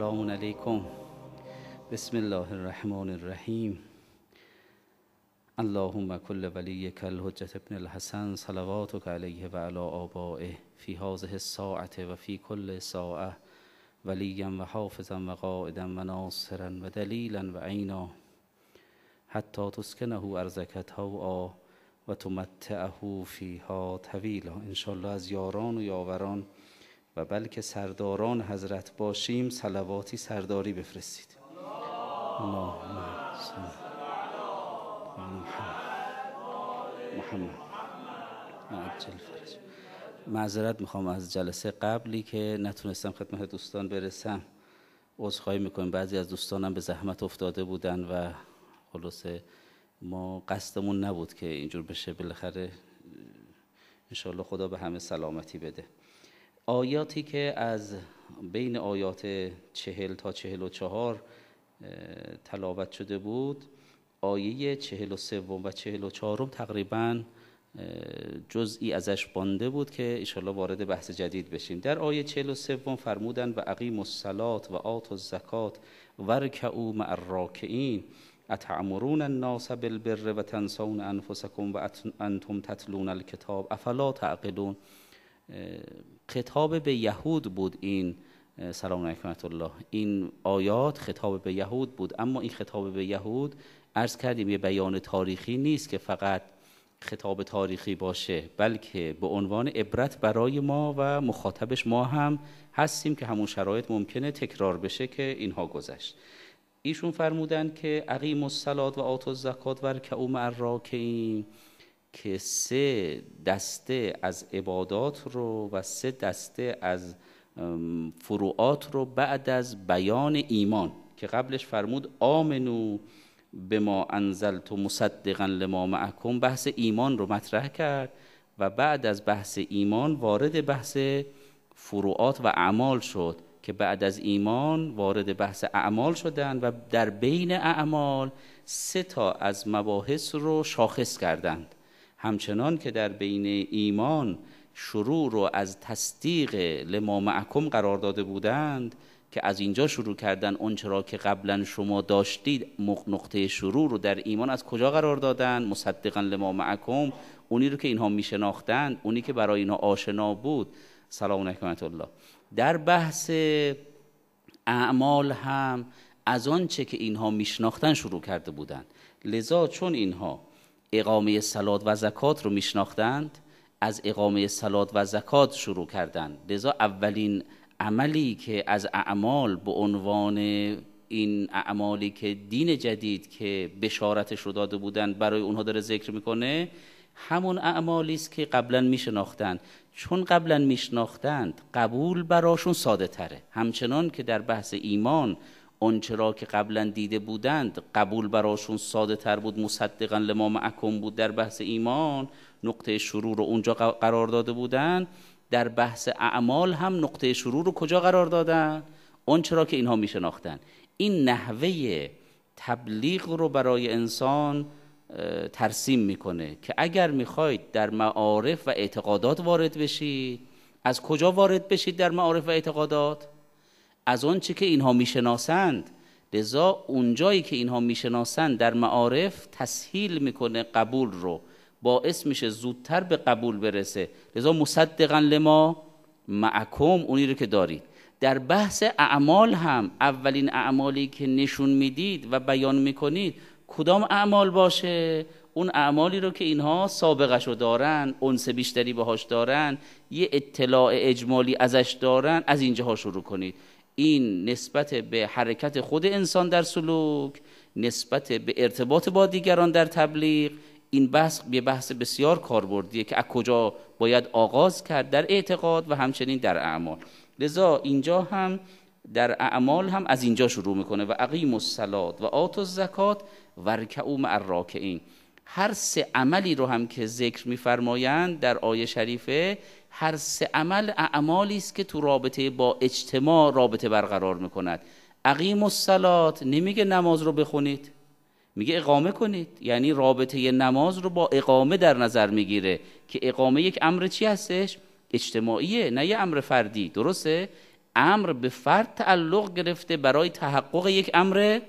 سلام علیکم بسم الله الرحمن الرحیم اللهم کل کل حجت ابن الحسن صلواتک علیه و علی آبائه فی هذه الساعة و فی کل ساعه ولیا و حافظا و قائدا و ناصرا و دلیلا و عینا حتی تسکنه ارزکت هوا و تمتعه فیها انشالله از یاران و یاوران و بلکه سرداران حضرت باشیم سلواتی سرداری بفرستید اللهم محمد معذرت میخوام از جلسه قبلی که نتونستم خدمت دوستان برسم عذرخواهی میکنیم بعضی از دوستانم به زحمت افتاده بودن و خلاصه ما قصدمون نبود که اینجور بشه بالاخره انشاءالله خدا به همه سلامتی بده آیاتی که از بین آیات چهل تا چهل و چهار تلاوت شده بود آیه چهل و سوم و چهل و چهارم تقریبا جزئی ازش بانده بود که ایشالله وارد بحث جدید بشیم در آیه چهل و سوم فرمودن و اقیم سلات و آت و زکات ورکعو مع الراکعین اتعمرون الناس بالبر و تنسون انفسکم و انتم تتلون الکتاب افلا تعقلون خطاب به یهود بود این سلام علیکم الله این آیات خطاب به یهود بود اما این خطاب به یهود عرض کردیم یه بیان تاریخی نیست که فقط خطاب تاریخی باشه بلکه به عنوان عبرت برای ما و مخاطبش ما هم هستیم که همون شرایط ممکنه تکرار بشه که اینها گذشت ایشون فرمودن که عقیم سلات و آت الزکات و که که سه دسته از عبادات رو و سه دسته از فروعات رو بعد از بیان ایمان که قبلش فرمود آمنو به ما انزلت و مصدقا لما معکم بحث ایمان رو مطرح کرد و بعد از بحث ایمان وارد بحث فروعات و اعمال شد که بعد از ایمان وارد بحث اعمال شدن و در بین اعمال سه تا از مباحث رو شاخص کردند همچنان که در بین ایمان شروع رو از تصدیق لما معکم قرار داده بودند که از اینجا شروع کردن اونچه را که قبلا شما داشتید نقطه شروع رو در ایمان از کجا قرار دادن مصدقا لما معکم اونی رو که اینها میشناختند اونی که برای اینها آشنا بود سلام حکمت الله در بحث اعمال هم از آنچه که اینها میشناختن شروع کرده بودند لذا چون اینها اقامه سلات و زکات رو میشناختند از اقامه سلات و زکات شروع کردند لذا اولین عملی که از اعمال به عنوان این اعمالی که دین جدید که بشارتش رو داده بودند برای اونها داره ذکر میکنه همون اعمالی است که قبلا میشناختند چون قبلا میشناختند قبول براشون ساده تره همچنان که در بحث ایمان آنچه را که قبلا دیده بودند قبول براشون ساده تر بود مصدقا لما معکم بود در بحث ایمان نقطه شروع رو اونجا قرار داده بودند در بحث اعمال هم نقطه شروع رو کجا قرار دادن آنچه را که اینها میشناختند این نحوه تبلیغ رو برای انسان ترسیم میکنه که اگر میخواید در معارف و اعتقادات وارد بشید از کجا وارد بشید در معارف و اعتقادات از آنچه که اینها میشناسند لذا اونجایی که اینها میشناسند در معارف تسهیل میکنه قبول رو باعث میشه زودتر به قبول برسه لذا مصدقا لما معکم اونی رو که دارید در بحث اعمال هم اولین اعمالی که نشون میدید و بیان میکنید کدام اعمال باشه اون اعمالی رو که اینها سابقش رو دارن انس بیشتری باهاش دارن یه اطلاع اجمالی ازش دارن از اینجاها شروع کنید این نسبت به حرکت خود انسان در سلوک نسبت به ارتباط با دیگران در تبلیغ این بحث یه بحث بسیار کاربردیه که از کجا باید آغاز کرد در اعتقاد و همچنین در اعمال لذا اینجا هم در اعمال هم از اینجا شروع میکنه و اقیم الصلات و آت الزکات و رکعوم الراکعین هر سه عملی رو هم که ذکر میفرمایند در آیه شریفه هر سه عمل اعمالی است که تو رابطه با اجتماع رابطه برقرار میکند عقیم الصلات نمیگه نماز رو بخونید میگه اقامه کنید یعنی رابطه نماز رو با اقامه در نظر میگیره که اقامه یک امر چی هستش اجتماعیه نه یه امر فردی درسته امر به فرد تعلق گرفته برای تحقق یک امر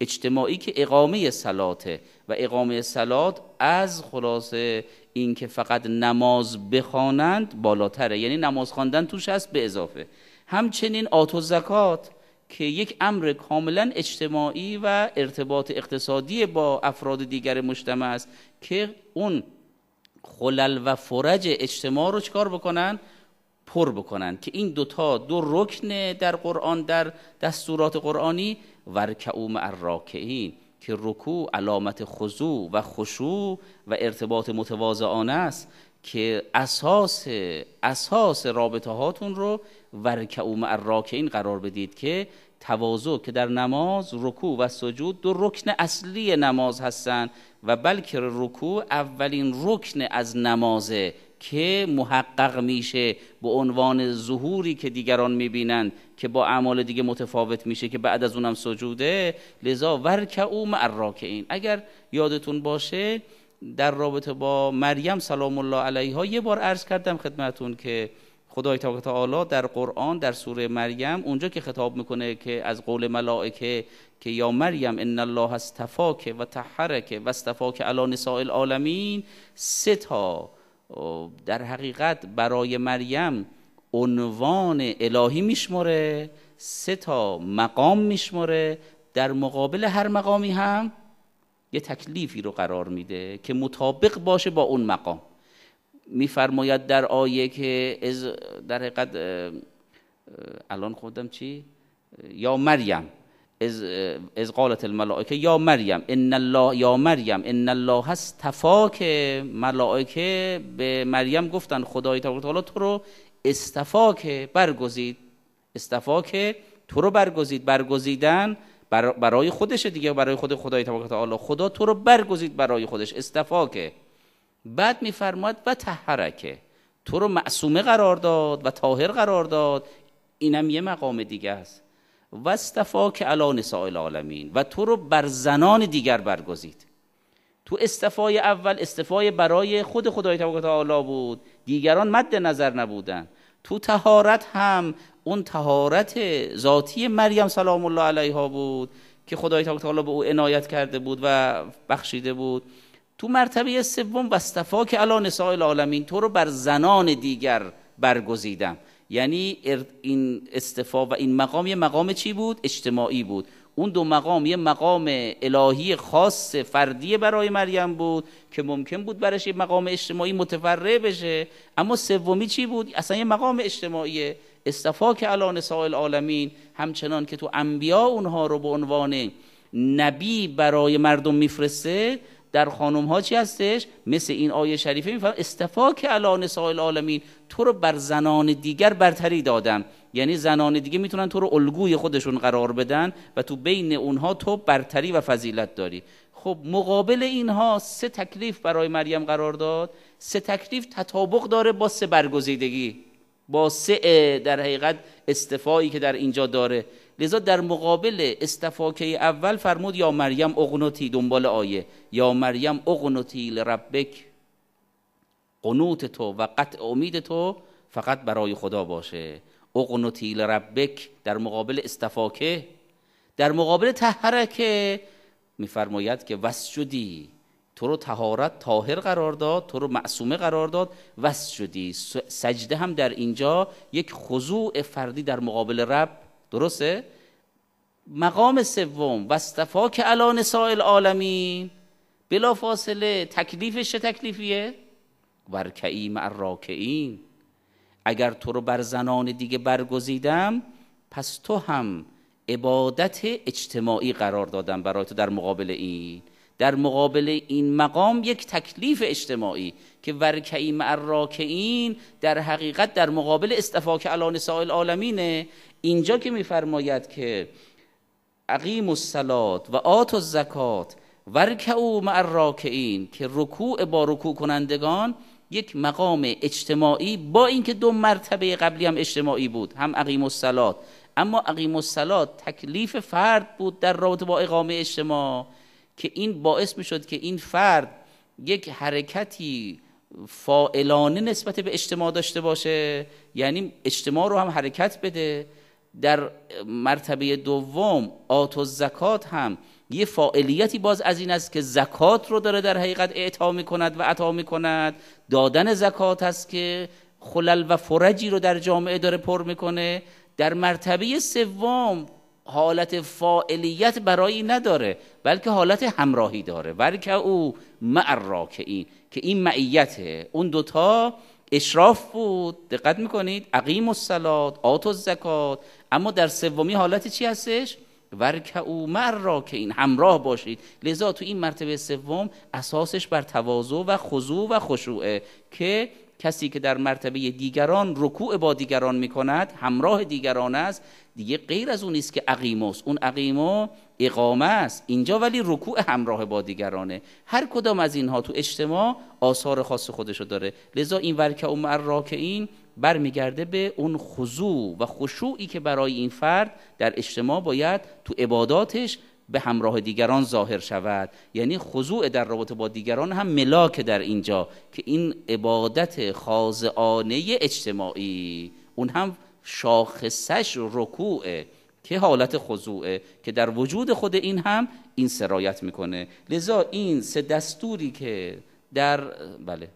اجتماعی که اقامه سلاته و اقامه سلات از خلاصه اینکه فقط نماز بخوانند بالاتره یعنی نماز خواندن توش هست به اضافه همچنین آت و زکات که یک امر کاملا اجتماعی و ارتباط اقتصادی با افراد دیگر مجتمع است که اون خلل و فرج اجتماع رو چکار بکنن پر بکنن که این دوتا دو رکن در قرآن در دستورات قرآنی ورکعوم الراکعین که رکوع علامت خضوع و خشوع و ارتباط متواضعانه است که اساس اساس رابطه هاتون رو ورکعو مع این قرار بدید که تواضع که در نماز رکوع و سجود دو رکن اصلی نماز هستند و بلکه رکوع اولین رکن از نمازه که محقق میشه به عنوان ظهوری که دیگران میبینند که با اعمال دیگه متفاوت میشه که بعد از اونم سجوده لذا ورکعو معراک این اگر یادتون باشه در رابطه با مریم سلام الله علیها یه بار عرض کردم خدمتون که خدای تعالی در قرآن در سوره مریم اونجا که خطاب میکنه که از قول ملائکه که یا مریم ان الله استفاک و تحرک و استفاک علی نساء العالمین سه تا خب، در حقیقت برای مریم عنوان الهی میشمره سه تا مقام میشمره در مقابل هر مقامی هم یه تکلیفی رو قرار میده که مطابق باشه با اون مقام میفرماید در آیه که از در حقیقت الان خودم چی یا مریم از, قالت الملائکه یا مریم ان الله یا مریم ان الله هست ملائکه به مریم گفتن خدای تبارک تعالی تو رو استفاک برگزید استفاک تو رو برگزید برگزیدن برای خودش دیگه برای خود خدای تبارک تعالی خدا تو رو برگزید برای خودش استفاکه بعد میفرماد و تحرکه تو رو معصومه قرار داد و طاهر قرار داد اینم یه مقام دیگه است و که الان نساء العالمین و تو رو بر زنان دیگر برگزید تو استفای اول استفای برای خود خدای تبارک تعالی بود دیگران مد نظر نبودن تو تهارت هم اون تهارت ذاتی مریم سلام الله علیها بود که خدای تبارک تعالی به او عنایت کرده بود و بخشیده بود تو مرتبه سوم و که الان نساء العالمین تو رو بر زنان دیگر برگزیدم یعنی این استفا و این مقام یه مقام چی بود؟ اجتماعی بود اون دو مقام یه مقام الهی خاص فردی برای مریم بود که ممکن بود برش یه مقام اجتماعی متفرع بشه اما سومی چی بود؟ اصلا یه مقام اجتماعی استفا که الان سائل عالمین همچنان که تو انبیا اونها رو به عنوان نبی برای مردم میفرسته در خانم ها چی هستش مثل این آیه شریفه میفهم استفا که علی نساء العالمین تو رو بر زنان دیگر برتری دادم یعنی زنان دیگه میتونن تو رو الگوی خودشون قرار بدن و تو بین اونها تو برتری و فضیلت داری خب مقابل اینها سه تکلیف برای مریم قرار داد سه تکلیف تطابق داره با سه برگزیدگی با سه در حقیقت استفایی که در اینجا داره لذا در مقابل استفاکه اول فرمود یا مریم اغنوتی دنبال آیه یا مریم اغنوتی لربک قنوت تو و قطع امید تو فقط برای خدا باشه اغنوتی لربک در مقابل استفاکه در مقابل تحرکه میفرماید که شدی تو رو تهارت تاهر قرار داد تو رو معصومه قرار داد وس شدی سجده هم در اینجا یک خضوع فردی در مقابل رب درسته؟ مقام سوم و که الان سائل عالمی بلا فاصله تکلیفش چه تکلیفیه؟ ورکعی مع اگر تو رو بر زنان دیگه برگزیدم پس تو هم عبادت اجتماعی قرار دادم برای تو در مقابل این در مقابل این مقام یک تکلیف اجتماعی که ورکعی مع در حقیقت در مقابل استفاک الان سائل عالمینه اینجا که میفرماید که عقیم سلات و آت الزکات او مع این که رکوع با رکوع کنندگان یک مقام اجتماعی با اینکه دو مرتبه قبلی هم اجتماعی بود هم عقیم سلات اما عقیم سلات تکلیف فرد بود در رابطه با اقامه اجتماع که این باعث می شد که این فرد یک حرکتی فائلانه نسبت به اجتماع داشته باشه یعنی اجتماع رو هم حرکت بده در مرتبه دوم آت و زکات هم یه فاعلیتی باز از این است که زکات رو داره در حقیقت اعطا می کند و عطا می کند دادن زکات است که خلل و فرجی رو در جامعه داره پر میکنه در مرتبه سوم حالت فاعلیت برایی نداره بلکه حالت همراهی داره بلکه او معرا که این که این معیته اون دوتا اشراف بود دقت میکنید عقیم سلات آت زکات اما در سومی حالت چی هستش ورک او مر را که این همراه باشید لذا تو این مرتبه سوم اساسش بر تواضع و خضوع و خشوعه که کسی که در مرتبه دیگران رکوع با دیگران میکند همراه دیگران است دیگه غیر از اون نیست که عقیموس اون اقیمو اقامه است اینجا ولی رکوع همراه با دیگرانه هر کدام از اینها تو اجتماع آثار خاص خودشو داره لذا این ورک و مر را که این برمیگرده به اون خضوع و خشوعی که برای این فرد در اجتماع باید تو عباداتش به همراه دیگران ظاهر شود یعنی خضوع در رابطه با دیگران هم ملاک در اینجا که این عبادت خاضعانه اجتماعی اون هم شاخصش رکوعه که حالت خضوعه که در وجود خود این هم این سرایت میکنه لذا این سه دستوری که در بله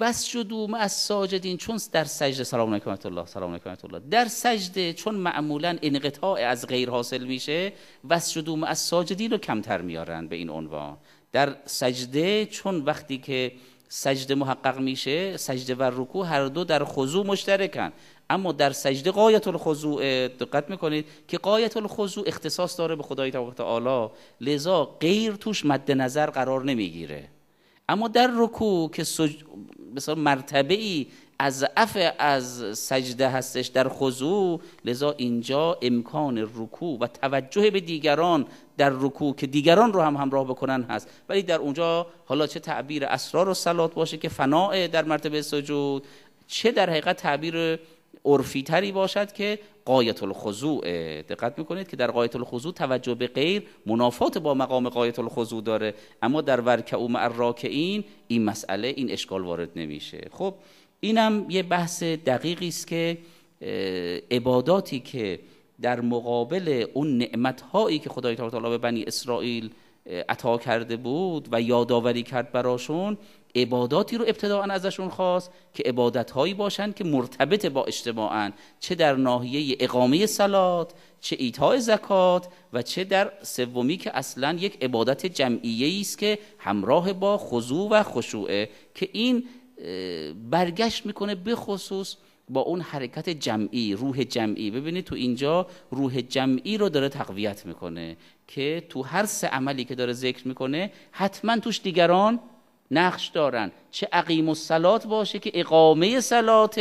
وسجدو از ساجدین چون در سجده سلام علیکم الله سلام علیکم الله در سجده چون معمولا انقطاع از غیر حاصل میشه وسجدو از ساجدین رو کمتر میارن به این عنوان در سجده چون وقتی که سجده محقق میشه سجده و رکوع هر دو در خضوع مشترکن اما در سجده قایت الخضوع دقت میکنید که قایت الخضوع اختصاص داره به خدای تعالی لذا غیر توش مد نظر قرار نمیگیره اما در رکوع که سج... مثلا مرتبه ای از اف از سجده هستش در خضوع لذا اینجا امکان رکوع و توجه به دیگران در رکوع که دیگران رو هم همراه بکنن هست ولی در اونجا حالا چه تعبیر اسرار و سلات باشه که فناه در مرتبه سجود چه در حقیقت تعبیر عرفی تری باشد که قایت الخضوع دقت میکنید که در قایت الخضوع توجه به غیر منافات با مقام قایت الخضوع داره اما در ورکع و این این مسئله این اشکال وارد نمیشه خب اینم یه بحث دقیقی است که عباداتی که در مقابل اون نعمت هایی که خدای تعالی به بنی اسرائیل عطا کرده بود و یادآوری کرد براشون عباداتی رو ابتداعا ازشون خواست که عبادتهایی باشند که مرتبط با اجتماعن چه در ناحیه اقامه سلات چه ایتاء زکات و چه در سومی که اصلا یک عبادت جمعیه است که همراه با خضوع و خشوعه که این برگشت میکنه به خصوص با اون حرکت جمعی روح جمعی ببینید تو اینجا روح جمعی رو داره تقویت میکنه که تو هر سه عملی که داره ذکر میکنه حتما توش دیگران نقش دارن چه عقیم و سلات باشه که اقامه سلات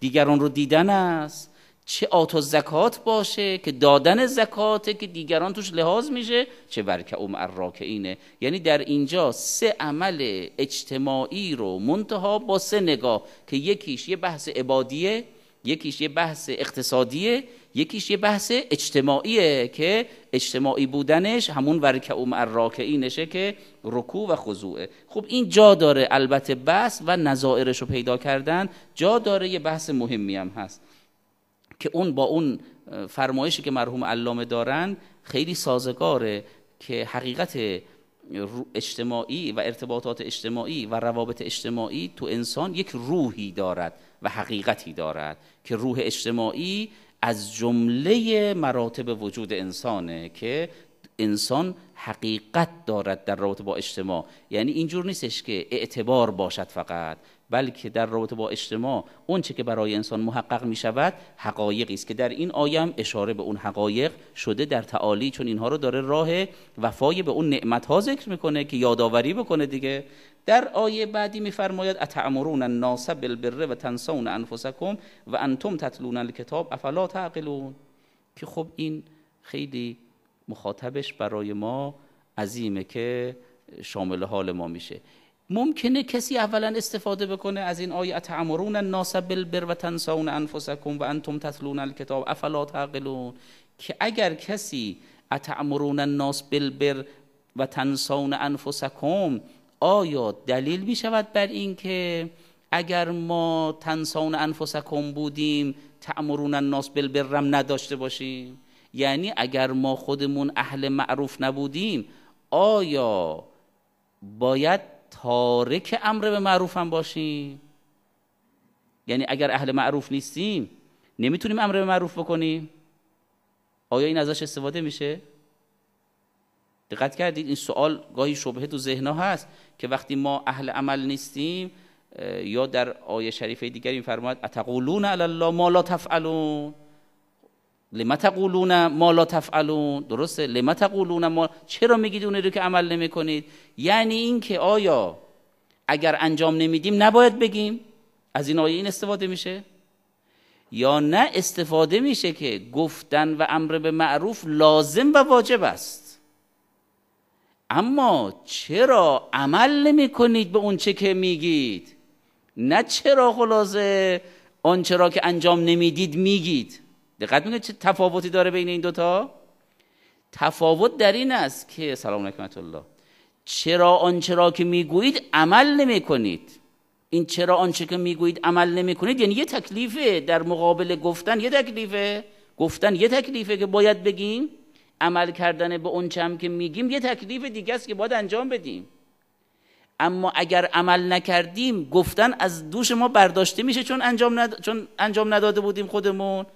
دیگران رو دیدن است چه آت و زکات باشه که دادن زکاته که دیگران توش لحاظ میشه چه برکه اوم که اینه یعنی در اینجا سه عمل اجتماعی رو منتها با سه نگاه که یکیش یه بحث عبادیه یکیش یه بحث اقتصادیه یکیش یه بحث اجتماعیه که اجتماعی بودنش همون ورکه اوم نشه که رکوع و خضوعه خب این جا داره البته بحث و نظائرش رو پیدا کردن جا داره یه بحث مهمی هم هست که اون با اون فرمایشی که مرحوم علامه دارن خیلی سازگاره که حقیقت اجتماعی و ارتباطات اجتماعی و روابط اجتماعی تو انسان یک روحی دارد و حقیقتی دارد که روح اجتماعی از جمله مراتب وجود انسانه که انسان حقیقت دارد در رابطه با اجتماع یعنی اینجور نیستش که اعتبار باشد فقط بلکه در رابطه با اجتماع اون چه که برای انسان محقق می شود حقایقی است که در این آیم اشاره به اون حقایق شده در تعالی چون اینها رو داره راه وفای به اون نعمت ها ذکر میکنه که یادآوری بکنه دیگه در آیه بعدی میفرماید اتعمرون الناس بالبر و تنسون انفسکم و انتم تتلون الکتاب افلا تعقلون که خب این خیلی مخاطبش برای ما عظیمه که شامل حال ما میشه ممکنه کسی اولا استفاده بکنه از این آیه اتعمرون الناس بالبر و تنسون انفسکم و انتم تتلون الکتاب افلا تعقلون که اگر کسی اتعمرون الناس بالبر و تنسون انفسکم آیا دلیل می شود بر این که اگر ما تنسون انفسکم بودیم تعمرون الناس بالبرم نداشته باشیم یعنی اگر ما خودمون اهل معروف نبودیم آیا باید تارک امر به معروف هم باشیم یعنی اگر اهل معروف نیستیم نمیتونیم امر به معروف بکنیم آیا این ازش استفاده میشه دقت کردید این سوال گاهی شبهه تو ذهنها هست که وقتی ما اهل عمل نیستیم یا در آیه شریفه دیگری میفرماید اتقولون علی الله ما لا تفعلون لما تقولون ما لا تفعلون درسته لما تقولون ما چرا میگید اون رو که عمل نمی کنید یعنی اینکه آیا اگر انجام نمیدیم نباید بگیم از این آیه این استفاده میشه یا نه استفاده میشه که گفتن و امر به معروف لازم و واجب است اما چرا عمل نمی کنید به اون چه که میگید نه چرا خلاصه آنچه را که انجام نمیدید میگید دقت میکنید چه تفاوتی داره بین این دوتا تفاوت در این است که سلام علیکم الله چرا آنچه را که میگویید عمل نمی کنید این چرا آنچه که میگویید عمل نمی کنید یعنی یه تکلیفه در مقابل گفتن یه تکلیفه گفتن یه تکلیفه که باید بگیم عمل کردن به اون هم که میگیم یه تکلیف دیگه است که باید انجام بدیم اما اگر عمل نکردیم گفتن از دوش ما برداشته میشه چون انجام, چون انجام نداده بودیم خودمون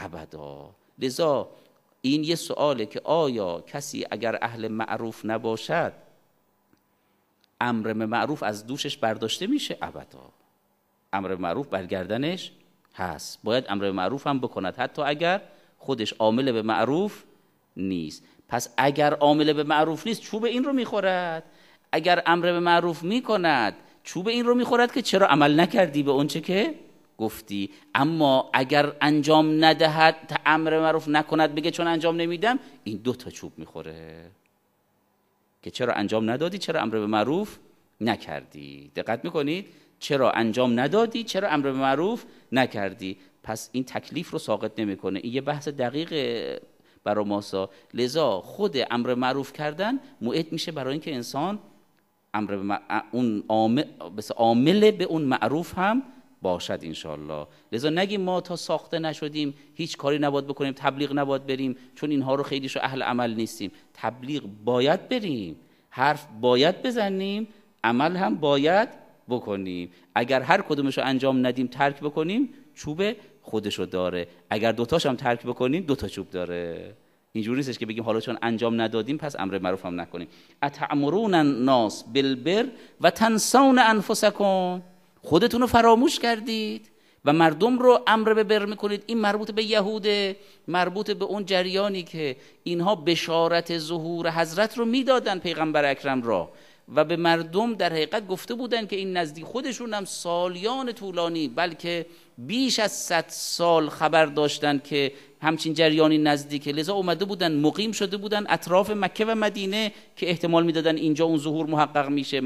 ابدا لذا این یه سواله که آیا کسی اگر اهل معروف نباشد امر معروف از دوشش برداشته میشه ابدا امر معروف برگردنش هست باید امر معروف هم بکند حتی اگر خودش عامل به معروف نیست پس اگر عامل به معروف نیست چوب این رو میخورد اگر امر به معروف میکند چوب این رو میخورد که چرا عمل نکردی به اونچه که گفتی اما اگر انجام ندهد تا امر معروف نکند بگه چون انجام نمیدم این دو تا چوب میخوره که چرا انجام ندادی چرا امر به معروف نکردی دقت میکنید چرا انجام ندادی چرا امر به معروف نکردی پس این تکلیف رو ساقط نمیکنه این یه بحث دقیق برای ماسا لذا خود امر معروف کردن موعد میشه برای اینکه انسان امر اون عامل به اون معروف هم باشد انشالله لذا نگیم ما تا ساخته نشدیم هیچ کاری نباید بکنیم تبلیغ نباید بریم چون اینها رو خیلیش اهل عمل نیستیم تبلیغ باید بریم حرف باید بزنیم عمل هم باید بکنیم اگر هر کدومش رو انجام ندیم ترک بکنیم چوب خودشو داره اگر دوتاش هم ترک بکنیم دوتا چوب داره اینجوری نیستش که بگیم حالا چون انجام ندادیم پس امر معروف هم نکنیم اتعمرون الناس بالبر و تنسون انفسکم خودتون رو فراموش کردید و مردم رو امر به بر میکنید این مربوط به یهوده مربوط به اون جریانی که اینها بشارت ظهور حضرت رو میدادن پیغمبر اکرم را و به مردم در حقیقت گفته بودن که این نزدیک خودشون هم سالیان طولانی بلکه بیش از صد سال خبر داشتن که همچین جریانی نزدیکه لذا اومده بودن مقیم شده بودن اطراف مکه و مدینه که احتمال میدادن اینجا اون ظهور محقق میشه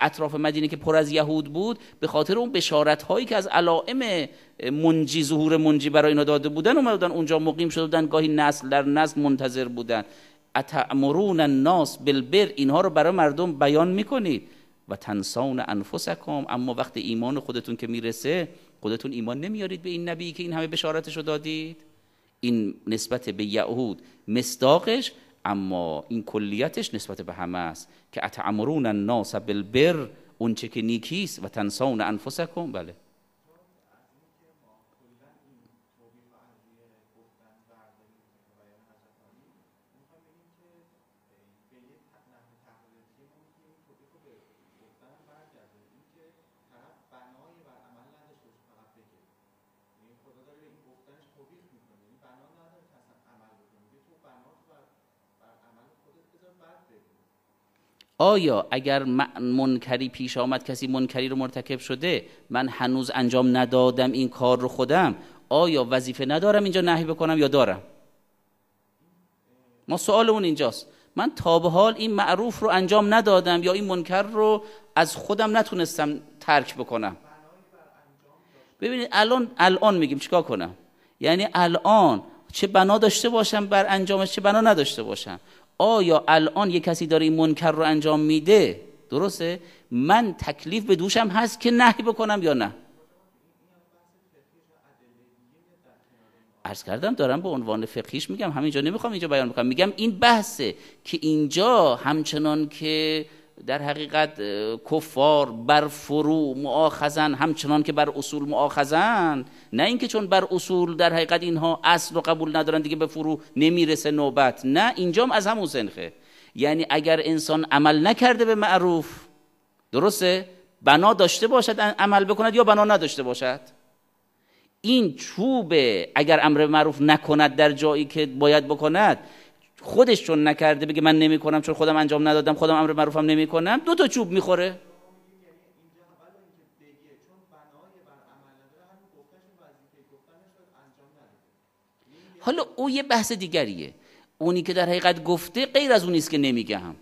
اطراف مدینه که پر از یهود بود به خاطر اون بشارت هایی که از علائم منجی ظهور منجی برای اینا داده بودن اومدن اونجا مقیم شده بودن گاهی نسل در نسل منتظر بودن اتعمرون الناس بالبر اینها رو برای مردم بیان میکنید و تنسان انفسکم اما وقت ایمان خودتون که میرسه خودتون ایمان نمیارید به این نبی که این همه بشارتش رو دادید این نسبت به یهود مصداقش اما این کلیتش نسبت به همه است که اتعمرون الناس بالبر اونچه که نیکیست و تنسون انفسکم بله آیا اگر منکری پیش آمد کسی منکری رو مرتکب شده من هنوز انجام ندادم این کار رو خودم آیا وظیفه ندارم اینجا نهی بکنم یا دارم ما سوالمون اینجاست من تا به حال این معروف رو انجام ندادم یا این منکر رو از خودم نتونستم ترک بکنم ببینید الان الان میگیم چیکار کنم یعنی الان چه بنا داشته باشم بر انجامش چه بنا نداشته باشم آیا الان یه کسی داره این منکر رو انجام میده درسته من تکلیف به دوشم هست که نهی بکنم یا نه ارز کردم دارم به عنوان فقهیش میگم همینجا نمیخوام اینجا بیان بکنم میگم این بحثه که اینجا همچنان که در حقیقت کفار بر فرو معاخزن همچنان که بر اصول معاخزن نه اینکه چون بر اصول در حقیقت اینها اصل رو قبول ندارن دیگه به فرو نمیرسه نوبت نه اینجام از همون سنخه یعنی اگر انسان عمل نکرده به معروف درسته بنا داشته باشد عمل بکند یا بنا نداشته باشد این چوبه اگر امر معروف نکند در جایی که باید بکند خودش چون نکرده بگه من نمیکنم چون خودم انجام ندادم خودم امر معروفم نمیکنم دو تا چوب میخوره حالا او یه بحث دیگریه اونی که در حقیقت گفته غیر از نیست که نمیگه هم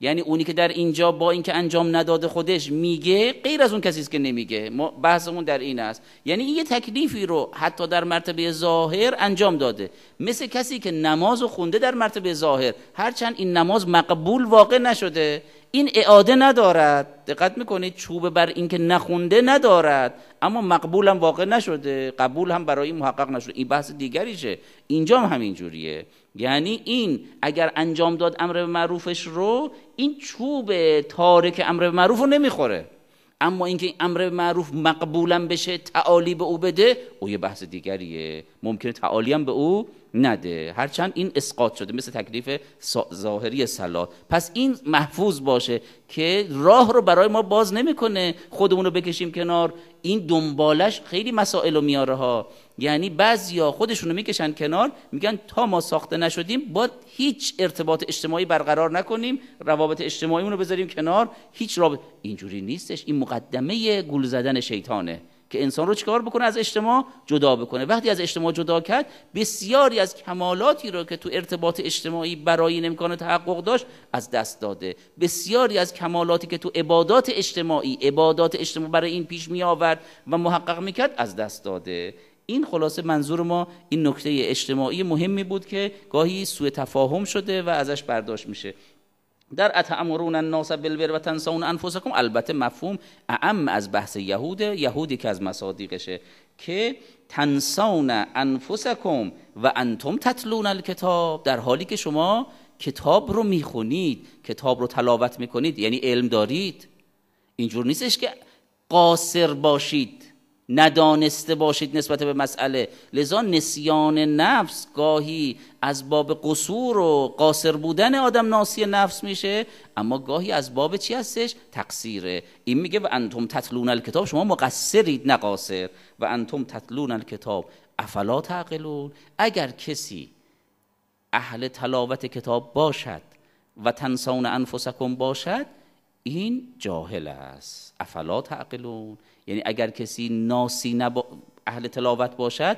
یعنی اونی که در اینجا با اینکه انجام نداده خودش میگه غیر از اون کسی است که نمیگه ما بحثمون در این است یعنی این یه تکلیفی رو حتی در مرتبه ظاهر انجام داده مثل کسی که نماز و خونده در مرتبه ظاهر هرچند این نماز مقبول واقع نشده این اعاده ندارد دقت میکنید چوب بر اینکه نخونده ندارد اما مقبول هم واقع نشده قبول هم برای محقق نشده این بحث دیگریشه اینجا هم جوریه. یعنی این اگر انجام داد امر به معروفش رو این چوب تارک امر به معروف رو نمیخوره اما اینکه امر معروف مقبولا بشه تعالی به او بده او یه بحث دیگریه ممکنه تعالی هم به او نده هرچند این اسقاط شده مثل تکلیف ظاهری سلات پس این محفوظ باشه که راه رو برای ما باز نمیکنه خودمون رو بکشیم کنار این دنبالش خیلی مسائل و میاره ها یعنی بعضیا خودشونو میکشن کنار میگن تا ما ساخته نشدیم با هیچ ارتباط اجتماعی برقرار نکنیم روابط اجتماعی رو بذاریم کنار هیچ رابط اینجوری نیستش این مقدمه گول زدن شیطانه که انسان رو چکار بکنه از اجتماع جدا بکنه وقتی از اجتماع جدا کرد بسیاری از کمالاتی رو که تو ارتباط اجتماعی برای این امکان تحقق داشت از دست داده بسیاری از کمالاتی که تو عبادات اجتماعی عبادات اجتماعی برای این پیش می آورد و محقق می از دست داده این خلاصه منظور ما این نکته اجتماعی مهمی بود که گاهی سوء تفاهم شده و ازش برداشت میشه در اتعمرون الناس بالبر و تنسون انفسکم البته مفهوم اعم از بحث یهوده یهودی که از مصادیقشه که تنسون انفسکم و انتم تتلون الکتاب در حالی که شما کتاب رو میخونید کتاب رو تلاوت میکنید یعنی علم دارید اینجور نیستش که قاصر باشید ندانسته باشید نسبت به مسئله لذا نسیان نفس گاهی از باب قصور و قاصر بودن آدم ناسی نفس میشه اما گاهی از باب چی هستش تقصیره این میگه و انتم تتلون الکتاب شما مقصرید نه قاصر و انتم تتلون الکتاب افلا تعقلون اگر کسی اهل تلاوت کتاب باشد و تنسون انفسکم باشد این جاهل است افلا تعقلون یعنی اگر کسی ناسی نبا... اهل تلاوت باشد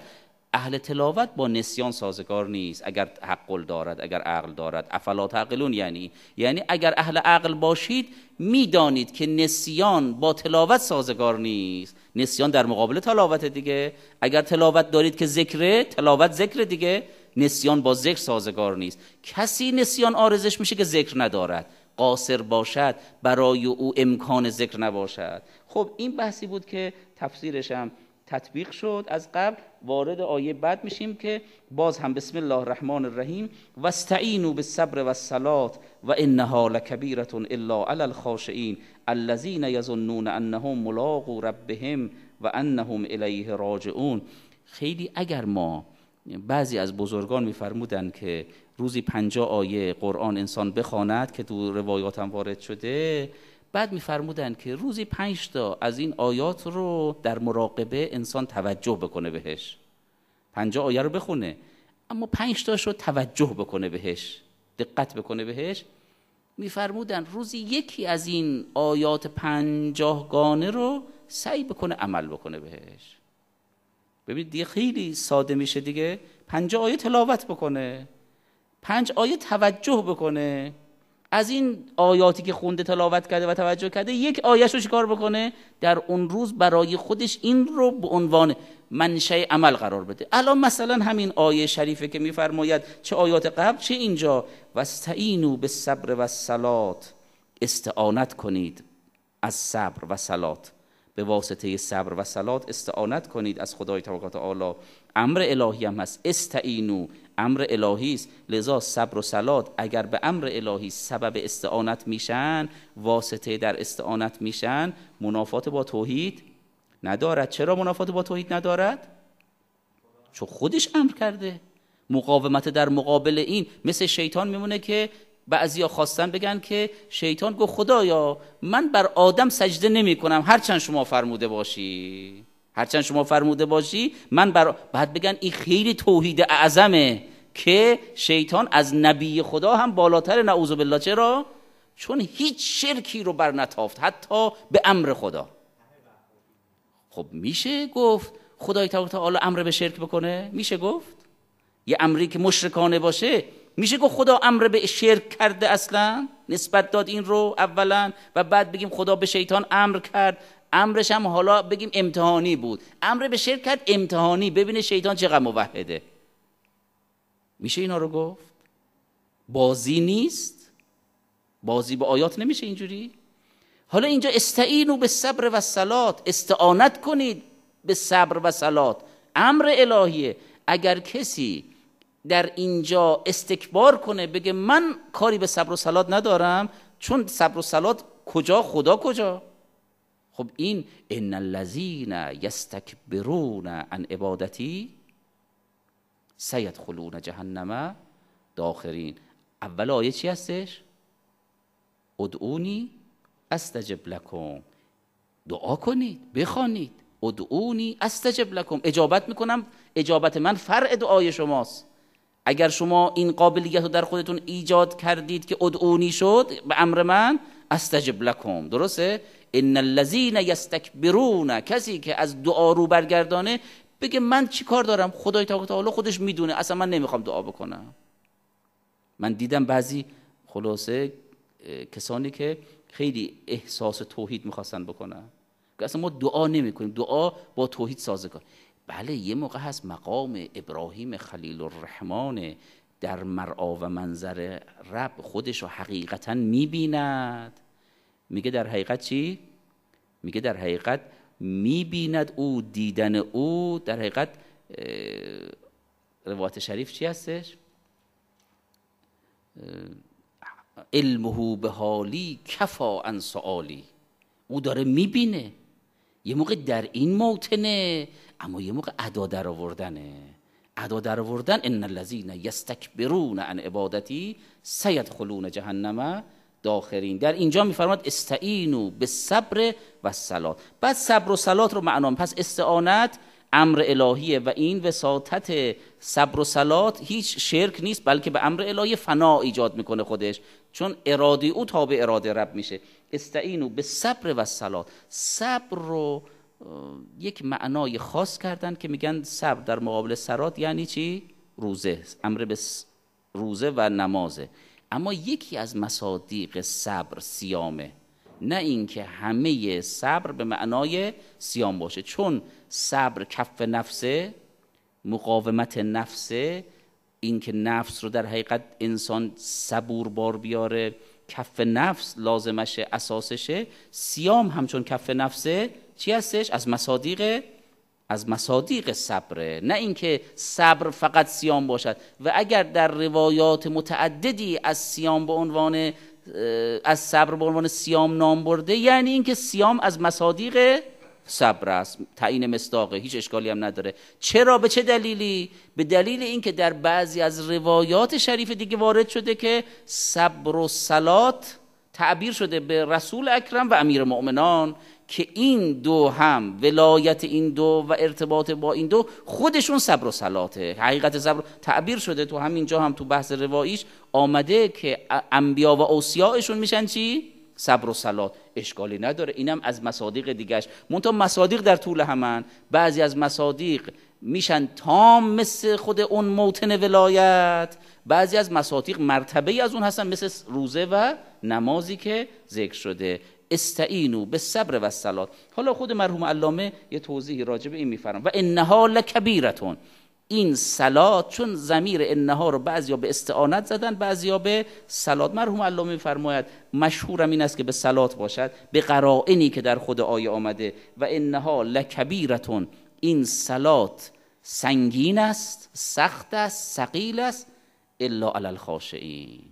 اهل تلاوت با نسیان سازگار نیست اگر حققل دارد اگر عقل دارد افلا تعقلون یعنی یعنی اگر اهل عقل باشید میدانید که نسیان با تلاوت سازگار نیست نسیان در مقابل تلاوت دیگه اگر تلاوت دارید که ذکره تلاوت ذکر دیگه نسیان با ذکر سازگار نیست کسی نسیان آرزش میشه که ذکر ندارد قاصر باشد برای او امکان ذکر نباشد خب این بحثی بود که تفسیرش هم تطبیق شد از قبل وارد آیه بعد میشیم که باز هم بسم الله الرحمن الرحیم واستعینوا بالصبر والصلاه و انها لکبیره الا علی الخاشعین الذین یظنون انهم ملاقو ربهم و انهم الیه راجعون خیلی اگر ما بعضی از بزرگان میفرمودند که روزی پنجا آیه قرآن انسان بخواند که تو روایات هم وارد شده بعد میفرمودند که روزی پنج تا از این آیات رو در مراقبه انسان توجه بکنه بهش پنجا آیه رو بخونه اما پنج تاش رو توجه بکنه بهش دقت بکنه بهش میفرمودن روزی یکی از این آیات پنجاه گانه رو سعی بکنه عمل بکنه بهش ببینید دیگه خیلی ساده میشه دیگه پنجاه آیه تلاوت بکنه پنج آیه توجه بکنه از این آیاتی که خونده تلاوت کرده و توجه کرده یک آیهش رو چیکار بکنه در اون روز برای خودش این رو به عنوان منشه عمل قرار بده الان مثلا همین آیه شریفه که میفرماید چه آیات قبل چه اینجا واستعینوا به صبر و سلات استعانت کنید از صبر و سلات به واسطه صبر و سلات استعانت کنید از خدای تبارک و امر الهی هم هست استعینو امر الهی است لذا صبر و صلات اگر به امر الهی سبب استعانت میشن واسطه در استعانت میشن منافات با توحید ندارد چرا منافات با توحید ندارد چون خودش امر کرده مقاومت در مقابل این مثل شیطان میمونه که بعضیا خواستن بگن که شیطان گفت خدایا من بر آدم سجده نمی کنم هرچند شما فرموده باشی هرچند شما فرموده باشی من بر... بعد بگن این خیلی توحید اعظمه که شیطان از نبی خدا هم بالاتر نعوذ بالله چرا چون هیچ شرکی رو بر نتافت حتی به امر خدا خب میشه گفت خدای تعالی امر به شرک بکنه میشه گفت یه امری که مشرکانه باشه میشه گفت خدا امر به شرک کرده اصلا نسبت داد این رو اولا و بعد بگیم خدا به شیطان امر کرد امرش هم حالا بگیم امتحانی بود امر به شرکت امتحانی ببینه شیطان چقدر موحده میشه اینا رو گفت بازی نیست بازی به با آیات نمیشه اینجوری حالا اینجا استعینو به صبر و سلات استعانت کنید به صبر و سلات امر الهیه اگر کسی در اینجا استکبار کنه بگه من کاری به صبر و سلات ندارم چون صبر و سلات کجا خدا کجا خب این ان الذین یستکبرون عن عبادتی سیدخلون جهنم داخرین اول آیه چی هستش ادعونی استجب لکم دعا کنید بخوانید ادعونی استجب لکم اجابت میکنم اجابت من فرع دعای شماست اگر شما این قابلیت رو در خودتون ایجاد کردید که ادعونی شد به امر من استجب لکم درسته ان الذین یستکبرون کسی که از دعا رو برگردانه بگه من چی کار دارم خدای تعالی خودش میدونه اصلا من نمیخوام دعا بکنم من دیدم بعضی خلاصه کسانی که خیلی احساس توحید میخواستن بکنن که اصلا ما دعا نمیکنیم دعا با توحید سازگار بله یه موقع هست مقام ابراهیم خلیل الرحمن در مرعا و منظر رب خودش رو حقیقتا میبیند میگه در حقیقت چی؟ میگه در حقیقت میبیند او دیدن او در حقیقت روایت شریف چی هستش؟ علمه به حالی کفا ان سوالی او داره میبینه یه موقع در این موتنه اما یه موقع ادا در آوردنه ادا در آوردن ان الذين یستکبرون عن عبادتی سیدخلون جهنم داخرین در اینجا میفرماد استعینو به صبر و سلات بعد صبر و سلات رو معنام پس استعانت امر الهیه و این وساطت صبر و سلات هیچ شرک نیست بلکه به امر الهی فنا ایجاد میکنه خودش چون اراده او به اراده رب میشه استعینو به صبر و سلات صبر رو یک معنای خاص کردن که میگن صبر در مقابل سرات یعنی چی؟ روزه امر به روزه و نمازه اما یکی از مصادیق صبر سیامه نه اینکه همه صبر به معنای سیام باشه چون صبر کف نفسه مقاومت نفسه اینکه نفس رو در حقیقت انسان صبور بار بیاره کف نفس لازمشه اساسشه سیام همچون کف نفسه چی هستش از مصادیق از مصادیق صبره نه اینکه صبر فقط سیام باشد و اگر در روایات متعددی از سیام به عنوان از صبر به عنوان سیام نام برده یعنی اینکه سیام از مصادیق صبر است تعیین مصداقه هیچ اشکالی هم نداره چرا به چه دلیلی به دلیل اینکه در بعضی از روایات شریف دیگه وارد شده که صبر و صلات تعبیر شده به رسول اکرم و امیر مؤمنان که این دو هم ولایت این دو و ارتباط با این دو خودشون صبر و صلاته حقیقت صبر تعبیر شده تو جا هم تو بحث رواییش آمده که انبیا و اوسیاشون میشن چی صبر و صلات اشکالی نداره اینم از مصادیق دیگهش منتها مصادیق در طول همن بعضی از مصادیق میشن تام مثل خود اون موتن ولایت بعضی از مصادیق مرتبه از اون هستن مثل روزه و نمازی که ذکر شده استعینو به صبر و سلات حالا خود مرحوم علامه یه توضیحی راجع به این میفرم و انها لکبیرتون این سلات چون زمیر انها رو بعضیا به استعانت زدن بعضیا به سلات مرحوم علامه میفرماید مشهورم این است که به سلات باشد به قرائنی که در خود آیه آمده و انها لکبیرتون این سلات سنگین است سخت است سقیل است الا علی الخاشعین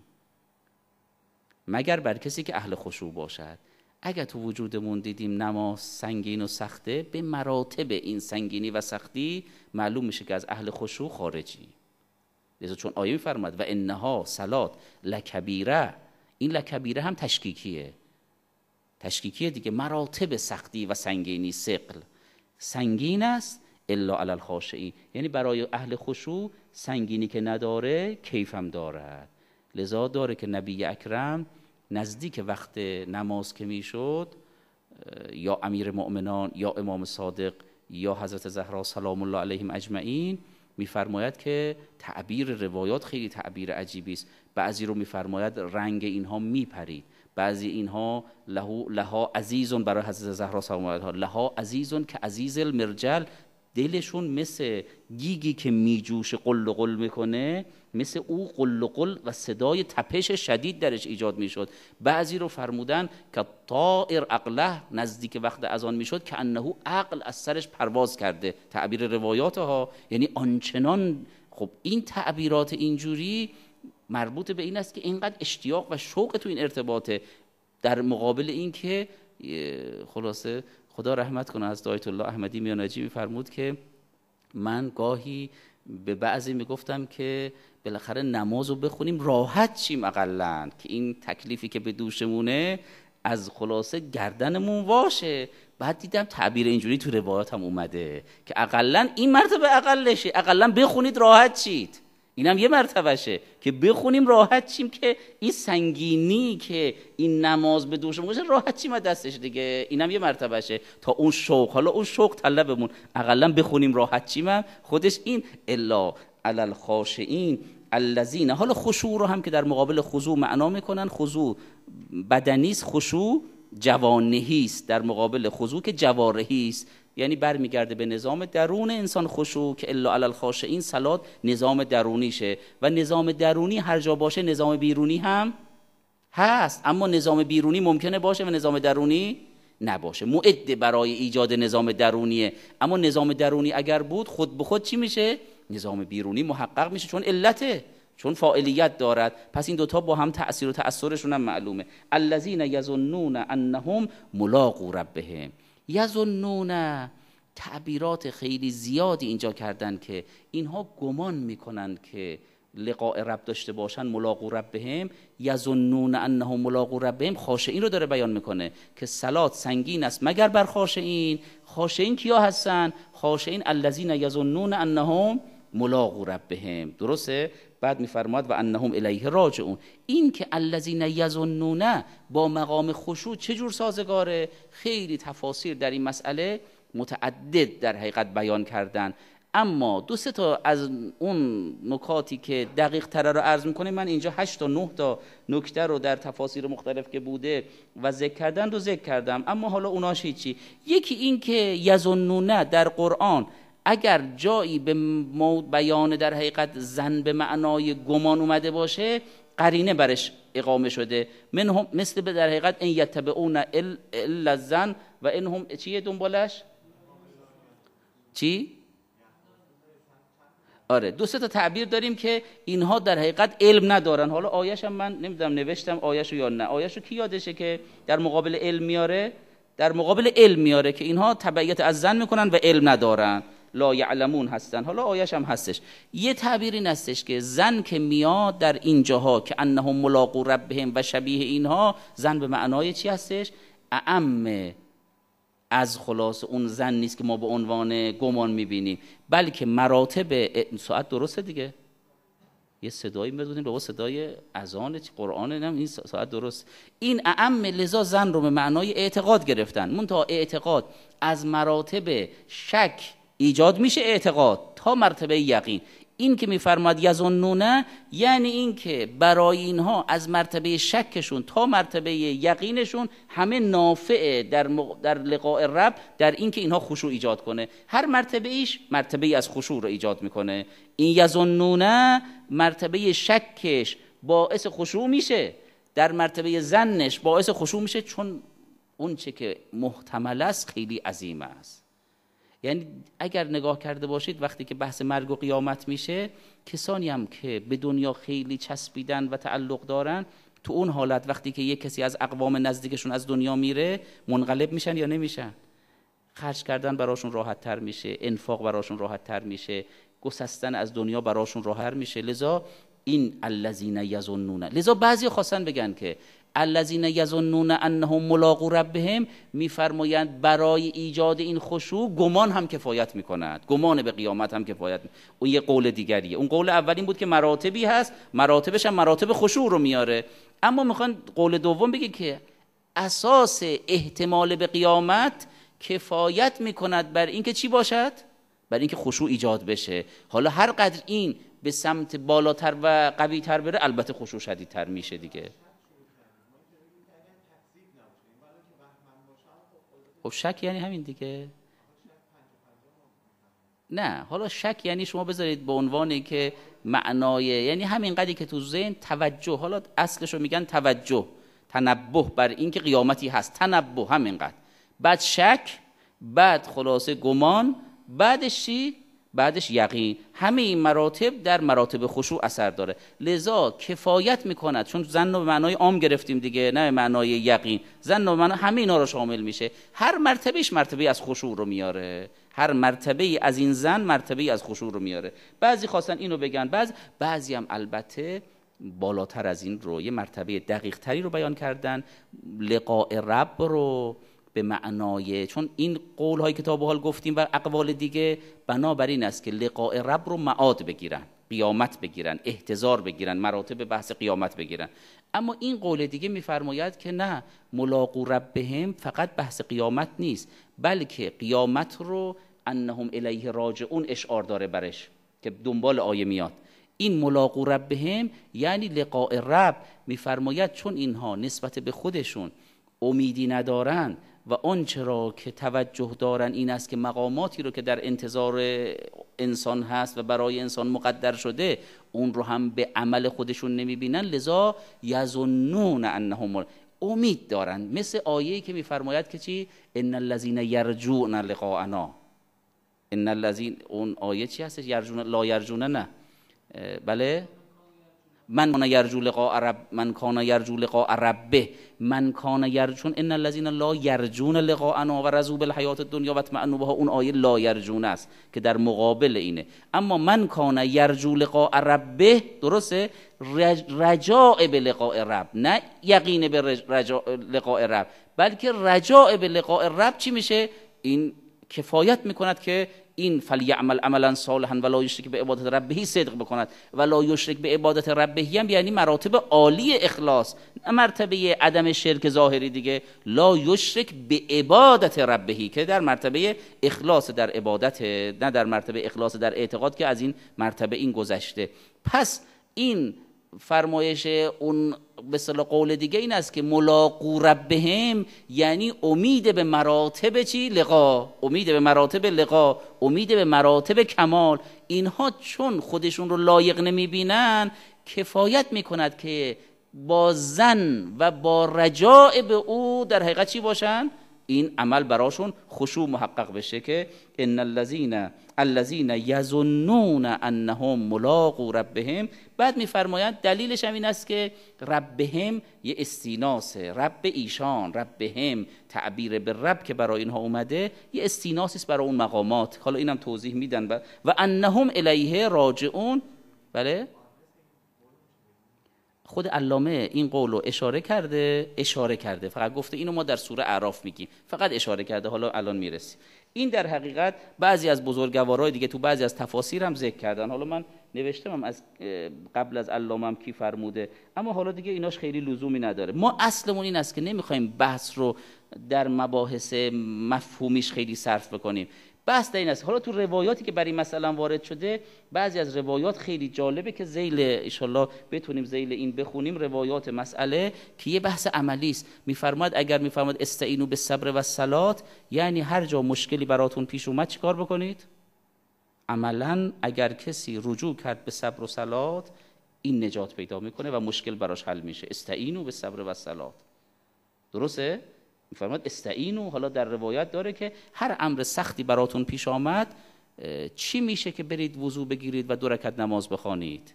مگر بر کسی که اهل خشوع باشد اگر تو وجودمون دیدیم نماز سنگین و سخته به مراتب این سنگینی و سختی معلوم میشه که از اهل خشوع خارجی لذا چون آیه میفرماد و انها سلات لکبیره این لکبیره هم تشکیکیه تشکیکیه دیگه مراتب سختی و سنگینی سقل سنگین است الا علی الخاشعی یعنی برای اهل خشوع سنگینی که نداره کیفم دارد لذا داره که نبی اکرم نزدیک وقت نماز که میشد یا امیر مؤمنان یا امام صادق یا حضرت زهرا سلام الله علیهم اجمعین میفرماید که تعبیر روایات خیلی تعبیر عجیبی است بعضی رو میفرماید رنگ اینها میپرید بعضی اینها له لها عزیزون برای حضرت زهرا سلام الله علیها لها عزیزون که عزیز المرجل دلشون مثل گیگی که میجوش قل قل میکنه مثل او قل قل و صدای تپش شدید درش ایجاد میشد بعضی رو فرمودن که طائر عقله نزدیک وقت از آن میشد که انه عقل از سرش پرواز کرده تعبیر روایات ها یعنی آنچنان خب این تعبیرات اینجوری مربوط به این است که اینقدر اشتیاق و شوق تو این ارتباطه در مقابل این که خلاصه خدا رحمت کنه از دایت الله احمدی میانجی میفرمود که من گاهی به بعضی میگفتم که بالاخره نماز رو بخونیم راحت چیم اقلا که این تکلیفی که به دوشمونه از خلاصه گردنمون واشه بعد دیدم تعبیر اینجوری تو روایات هم اومده که اقلا این مرتبه اقلشه اقلا بخونید راحت چید اینم یه مرتبهشه که بخونیم راحت چیم که این سنگینی که این نماز به دوش میشه راحت چیم از دستش دیگه اینم یه مرتبهشه تا اون شوق حالا اون شوق طلبمون اقلا بخونیم راحت چیم خودش این الا علل خاشعین الذین حالا خشوع رو هم که در مقابل خضوع معنا میکنن خضوع بدنیست خشوع جوانهی در مقابل خضوع که جوارهی است یعنی برمیگرده به نظام درون انسان خشوع که الا علی این صلات نظام درونیشه و نظام درونی هر جا باشه نظام بیرونی هم هست اما نظام بیرونی ممکنه باشه و نظام درونی نباشه معده برای ایجاد نظام درونیه اما نظام درونی اگر بود خود به خود چی میشه نظام بیرونی محقق میشه چون علته چون فاعلیت دارد پس این دوتا با هم تاثیر و تاثرشون هم معلومه الذین یظنون انهم ملاقو ربهم یظنون تعبیرات خیلی زیادی اینجا کردن که اینها گمان میکنند که لقاء رب داشته باشن ملاقو رب بهم یظنون انهم ملاقو رب بهم این رو داره بیان میکنه که سلات سنگین است مگر بر خاشعین این کیا هستن خاشعین الذین یظنون انهم ملاقو رب بهم درسته بعد میفرماد و انهم الیه راجعون این که الذین یظنون با مقام خشوع چه جور سازگاره خیلی تفاسیر در این مسئله متعدد در حقیقت بیان کردن اما دو سه تا از اون نکاتی که دقیق تره رو عرض میکنه من اینجا هشت تا 9 تا نکته رو در تفاسیر مختلف که بوده و ذکر کردن رو ذکر کردم اما حالا اوناش چی یکی این که یزنونه در قرآن اگر جایی به بیان در حقیقت زن به معنای گمان اومده باشه قرینه برش اقامه شده من هم مثل به در حقیقت این یتبعون الا زن و این هم چیه دنبالش؟ چی؟ آره دو سه تا تعبیر داریم که اینها در حقیقت علم ندارن حالا آیش من نمیدونم نوشتم آیشو یا نه آیشو کی یادشه که در مقابل علم میاره در مقابل علم میاره که اینها تبعیت از زن میکنن و علم ندارن لا یعلمون هستن حالا آیش هم هستش یه تعبیر این هستش که زن که میاد در این جاها که انهم ملاقو ربهم و شبیه اینها زن به معنای چی هستش اعم از خلاص اون زن نیست که ما به عنوان گمان میبینیم بلکه مراتب ساعت درسته دیگه یه صدایی بدونیم بابا صدای اذان قرآن نم این ساعت درست این اعم لذا زن رو به معنای اعتقاد گرفتن مون تا اعتقاد از مراتب شک ایجاد میشه اعتقاد تا مرتبه یقین این که میفرماد نونه یعنی اینکه برای اینها از مرتبه شکشون تا مرتبه یقینشون همه نافعه در, مق... در لقاء رب در اینکه اینها خشوع ایجاد کنه هر مرتبه ایش مرتبه ای از خشوع رو ایجاد میکنه این نونه مرتبه شکش باعث خشوع میشه در مرتبه زنش باعث خشوع میشه چون اون چه که محتمل است خیلی عظیم است یعنی اگر نگاه کرده باشید وقتی که بحث مرگ و قیامت میشه کسانی هم که به دنیا خیلی چسبیدن و تعلق دارن تو اون حالت وقتی که یک کسی از اقوام نزدیکشون از دنیا میره منقلب میشن یا نمیشن خرج کردن براشون راحت تر میشه انفاق براشون راحت تر میشه گسستن از دنیا براشون راحت میشه لذا این الذین یظنون لذا بعضی خواستن بگن که الذین یظنون انهم ملاقو ربهم میفرمایند برای ایجاد این خشوع گمان هم کفایت میکند گمان به قیامت هم کفایت می... اون یه قول دیگریه اون قول اولین بود که مراتبی هست مراتبش هم مراتب خشوع رو میاره اما میخوان قول دوم بگه که اساس احتمال به قیامت کفایت میکند بر اینکه چی باشد بر اینکه خشوع ایجاد بشه حالا هر قدر این به سمت بالاتر و قویتر بره البته خشوع شدیدتر میشه دیگه خب شک یعنی همین دیگه نه حالا شک یعنی شما بذارید به عنوان که معنای یعنی همین قدی که تو ذهن توجه حالا اصلش رو میگن توجه تنبه بر اینکه قیامتی هست تنبه همینقدر بعد شک بعد خلاصه گمان بعدش چی بعدش یقین همه این مراتب در مراتب خشوع اثر داره لذا کفایت میکند چون زن به معنای عام گرفتیم دیگه نه به معنای یقین زن به معنای همه اینا رو شامل میشه هر مرتبهش مرتبه از خشوع رو میاره هر مرتبه از این زن مرتبه از خشوع رو میاره بعضی خواستن اینو بگن بعض بعضی هم البته بالاتر از این رو یه مرتبه دقیق تری رو بیان کردن لقاء رب رو به معنای چون این قول های کتاب حال گفتیم و اقوال دیگه بنابراین است که لقاء رب رو معاد بگیرن قیامت بگیرن احتضار بگیرن مراتب بحث قیامت بگیرن اما این قول دیگه میفرماید که نه ملاقو بهم فقط بحث قیامت نیست بلکه قیامت رو انهم الیه راجعون اشعار داره برش که دنبال آیه میاد این ملاقو بهم یعنی لقاء رب میفرماید چون اینها نسبت به خودشون امیدی ندارن و آنچه را که توجه دارن این است که مقاماتی رو که در انتظار انسان هست و برای انسان مقدر شده اون رو هم به عمل خودشون نمیبینن لذا یظنون انهم امید دارن مثل آیه‌ای که میفرماید که چی ان الذین یرجون لقاءنا ان الذین اون آیه چی هستش یرجون لا یرجون نه بله من کان یرجو لقاء رب من کان یرجو لقاء ربه من کان یرجو ان الذین لا یرجون لقاءنا و به بالحیات دنیا و بها اون آیه لا یرجون است که در مقابل اینه اما من کان یرجو لقاء ربه درسته رجاء به لقاء رب نه یقین به رجاء لقاء رب بلکه رجاء به لقاء رب چی میشه این کفایت میکند که این فلیعمل عملا صالحا ولا یشرک به عبادت ربهی صدق بکند ولا یشرک به عبادت ربهی هم یعنی مراتب عالی اخلاص نه مرتبه عدم شرک ظاهری دیگه لا یشرک به عبادت ربهی که در مرتبه اخلاص در عبادت نه در مرتبه اخلاص در اعتقاد که از این مرتبه این گذشته پس این فرمایش اون به قول دیگه این است که ملاقو ربهم یعنی امید به مراتب چی لقا امید به مراتب لقا امید به مراتب کمال اینها چون خودشون رو لایق نمیبینن کفایت میکند که با زن و با رجاع به او در حقیقت چی باشن این عمل براشون خشوع محقق بشه که ان الذین الذین یظنون انهم ملاقو ربهم بعد میفرمایند دلیلش هم این است که ربهم یه استیناسه رب ایشان ربهم تعبیر به رب که برای اینها اومده یه استیناس است برای اون مقامات حالا اینم توضیح میدن و, و انهم الیه راجعون بله خود علامه این قول رو اشاره کرده اشاره کرده فقط گفته اینو ما در سوره اعراف میگیم فقط اشاره کرده حالا الان میرسیم این در حقیقت بعضی از بزرگوارای دیگه تو بعضی از تفاسیر هم ذکر کردن حالا من نوشتم از قبل از هم کی فرموده اما حالا دیگه ایناش خیلی لزومی نداره ما اصلمون این است که نمیخوایم بحث رو در مباحث مفهومیش خیلی صرف بکنیم بحث این است حالا تو روایاتی که برای مثلا وارد شده بعضی از روایات خیلی جالبه که زیل ایشالله بتونیم زیل این بخونیم روایات مسئله که یه بحث عملی است میفرماد اگر میفرماد استعینو به صبر و سلات یعنی هر جا مشکلی براتون پیش اومد چیکار بکنید عملا اگر کسی رجوع کرد به صبر و سلات این نجات پیدا میکنه و مشکل براش حل میشه استعینو به صبر و سلات درسته میفرماد استعینو حالا در روایت داره که هر امر سختی براتون پیش آمد چی میشه که برید وضوع بگیرید و دو رکعت نماز بخوانید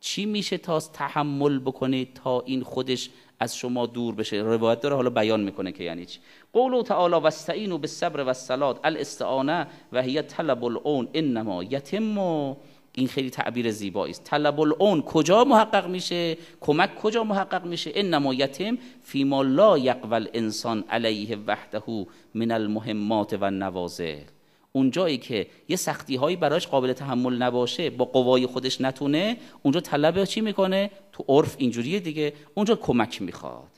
چی میشه تا تحمل بکنید تا این خودش از شما دور بشه روایت داره حالا بیان میکنه که یعنی چی قول و تعالی واستعینوا بالصبر والصلاه الاستعانه و هی طلب العون انما یتم این خیلی تعبیر زیبایی است طلب العون کجا محقق میشه کمک کجا محقق میشه انما یتم فیما لا یقبل انسان علیه وحده من المهمات و نوازه اون جایی که یه سختی هایی براش قابل تحمل نباشه با قوای خودش نتونه اونجا طلب چی میکنه تو عرف اینجوریه دیگه اونجا کمک میخواد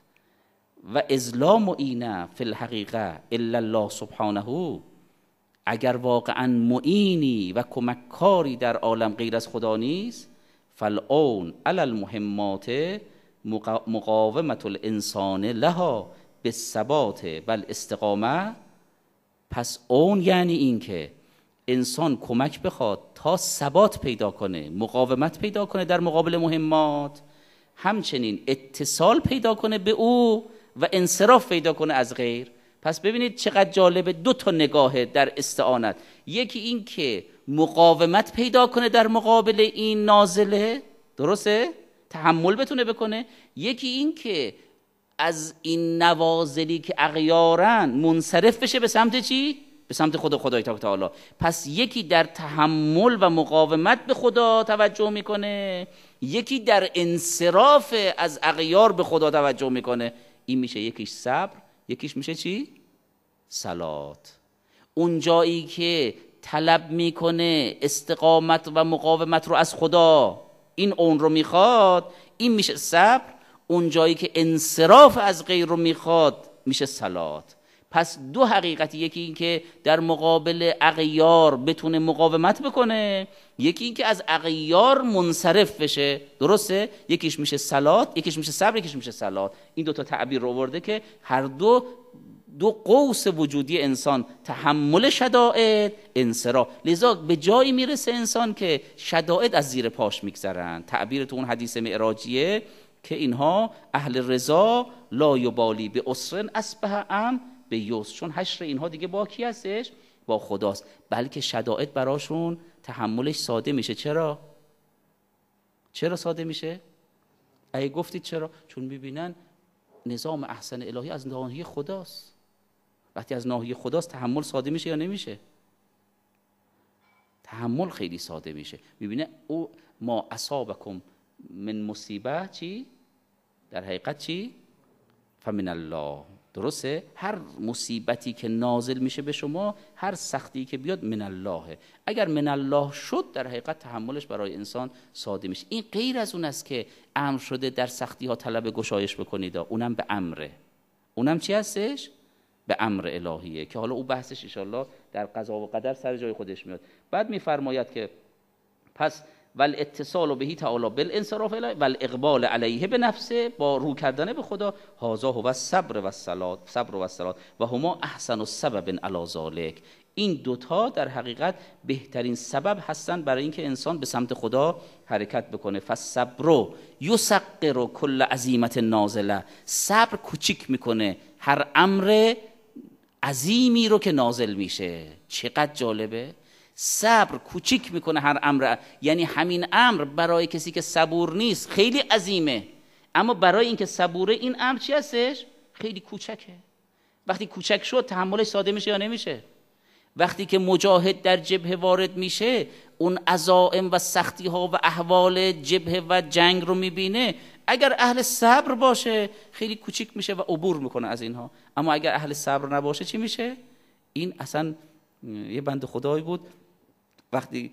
و ازلام و اینه فی الحقیقه الا الله سبحانه اگر واقعا معینی و کمککاری در عالم غیر از خدا نیست فالعون علی المهمات مقاومت الانسان لها به ثبات بل استقامه پس اون یعنی اینکه انسان کمک بخواد تا ثبات پیدا کنه مقاومت پیدا کنه در مقابل مهمات همچنین اتصال پیدا کنه به او و انصراف پیدا کنه از غیر پس ببینید چقدر جالبه دو تا نگاه در استعانت یکی این که مقاومت پیدا کنه در مقابل این نازله درسته تحمل بتونه بکنه یکی این که از این نوازلی که اغیارن منصرف بشه به سمت چی به سمت خود خدای تعالی پس یکی در تحمل و مقاومت به خدا توجه میکنه یکی در انصراف از اغیار به خدا توجه میکنه این میشه یکیش صبر یکیش میشه چی سلات اون که طلب میکنه استقامت و مقاومت رو از خدا این اون رو میخواد این میشه صبر اون که انصراف از غیر رو میخواد میشه سلات پس دو حقیقتی یکی این که در مقابل اغیار بتونه مقاومت بکنه یکی این که از اغیار منصرف بشه درسته یکیش میشه سلات یکیش میشه صبر یکیش میشه سلات این دوتا تعبیر رو آورده که هر دو دو قوس وجودی انسان تحمل شدائد انصرا لذا به جایی میرسه انسان که شدائد از زیر پاش میگذرن تعبیر تو اون حدیث معراجیه که اینها اهل رضا لا یبالی به اسرن اسبه ام به یوس چون حشر اینها دیگه با کی هستش با خداست بلکه شدائد براشون تحملش ساده میشه چرا چرا ساده میشه اگه گفتید چرا چون میبینن نظام احسن الهی از نهایی خداست وقتی از ناحیه خداست تحمل ساده میشه یا نمیشه تحمل خیلی ساده میشه میبینه او ما اصابکم من مصیبه چی در حقیقت چی فمن الله درسته هر مصیبتی که نازل میشه به شما هر سختی که بیاد من اللهه اگر من الله شد در حقیقت تحملش برای انسان ساده میشه این غیر از اون است که امر شده در سختی ها طلب گشایش بکنید اونم به امره اونم چی هستش به امر الهیه که حالا او بحثش ایشالله در قضا و قدر سر جای خودش میاد بعد میفرماید که پس ول اتصال و بهی تعالی بل انصراف ول اقبال علیه به نفسه با رو کردن به خدا هازا و صبر و صلات صبر و صلات و هما احسن و سبب علی ذلک این دوتا در حقیقت بهترین سبب هستند برای اینکه انسان به سمت خدا حرکت بکنه فصبر رو کل عزیمت نازله صبر کوچیک میکنه هر امر عظیمی رو که نازل میشه چقدر جالبه صبر کوچیک میکنه هر امر یعنی همین امر برای کسی که صبور نیست خیلی عظیمه اما برای اینکه صبوره این امر چی هستش خیلی کوچکه وقتی کوچک شد تحملش ساده میشه یا نمیشه وقتی که مجاهد در جبهه وارد میشه اون عزائم و سختی ها و احوال جبه و جنگ رو میبینه اگر اهل صبر باشه خیلی کوچیک میشه و عبور میکنه از اینها اما اگر اهل صبر نباشه چی میشه این اصلا یه بند خدایی بود وقتی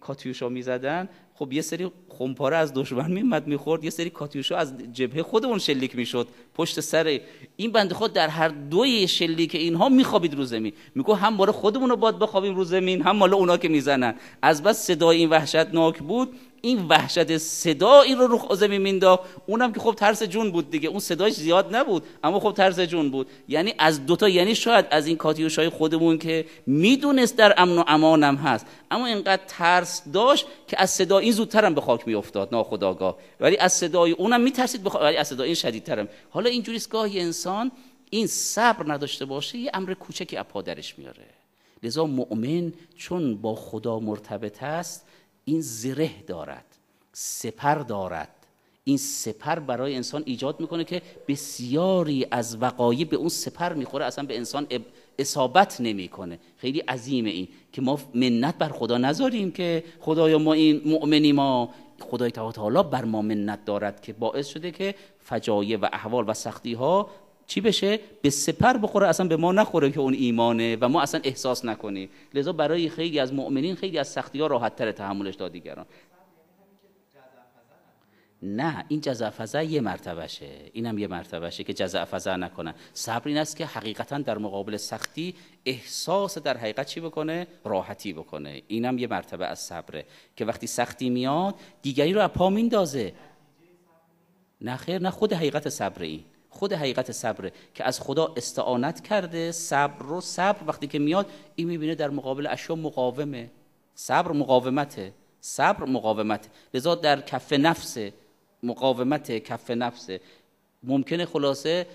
کاتیوشا میزدن خب یه سری خمپاره از دشمن میمد میخورد یه سری کاتیوشا از جبهه خودمون شلیک میشد پشت سر این بنده خود در هر دوی شلیک اینها میخوابید رو زمین میگو هم باره خودمون رو باد بخوابیم رو زمین هم مالا اونا که میزنن از بس صدای این وحشتناک بود این وحشت صدا این رو رو خوزه میندا اونم که خب ترس جون بود دیگه اون صداش زیاد نبود اما خب ترس جون بود یعنی از دوتا یعنی شاید از این کاتیوشای خودمون که میدونست در امن و امانم هست اما اینقدر ترس داشت که از صدا این زودترم به خاک میافتاد ناخداگاه ولی از صدای اونم میترسید بخ... ولی از صدای این شدیدترم حالا اینجوریست گاهی انسان این صبر نداشته باشه یه امر کوچکی از میاره لذا مؤمن چون با خدا مرتبط است این زره دارد سپر دارد این سپر برای انسان ایجاد میکنه که بسیاری از وقایع به اون سپر میخوره اصلا به انسان اصابت نمیکنه خیلی عظیمه این که ما منت بر خدا نذاریم که خدایا ما این مؤمنی ما خدای تعالی بر ما منت دارد که باعث شده که فجایع و احوال و سختی ها چی بشه به سپر بخوره اصلا به ما نخوره که اون ایمانه و ما اصلا احساس نکنیم لذا برای خیلی از مؤمنین خیلی از سختی ها راحت تر تحملش داد دیگران نه این جزع فضا یه شه اینم یه مرتبه شه که جزع فضا نکنن صبر این است که حقیقتا در مقابل سختی احساس در حقیقت چی بکنه راحتی بکنه اینم یه مرتبه از صبره که وقتی سختی میاد دیگری رو پا میندازه نه خیر نه خود حقیقت صبر این خود حقیقت صبره که از خدا استعانت کرده صبر رو صبر وقتی که میاد این میبینه در مقابل اشیا مقاومه صبر مقاومته صبر مقاومت لذا در کف نفس مقاومت کف نفس ممکنه خلاصه